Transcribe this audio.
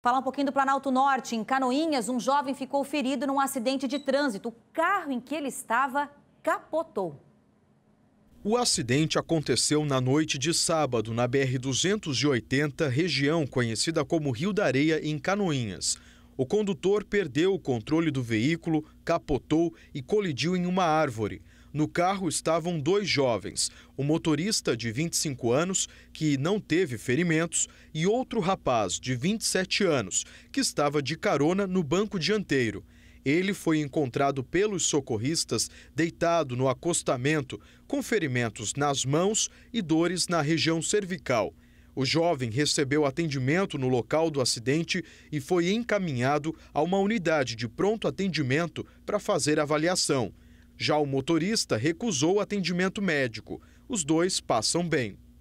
Falar um pouquinho do Planalto Norte. Em Canoinhas, um jovem ficou ferido num acidente de trânsito. O carro em que ele estava capotou. O acidente aconteceu na noite de sábado, na BR-280, região conhecida como Rio da Areia, em Canoinhas. O condutor perdeu o controle do veículo, capotou e colidiu em uma árvore. No carro estavam dois jovens, o um motorista de 25 anos, que não teve ferimentos, e outro rapaz de 27 anos, que estava de carona no banco dianteiro. Ele foi encontrado pelos socorristas deitado no acostamento, com ferimentos nas mãos e dores na região cervical. O jovem recebeu atendimento no local do acidente e foi encaminhado a uma unidade de pronto atendimento para fazer avaliação. Já o motorista recusou atendimento médico. Os dois passam bem.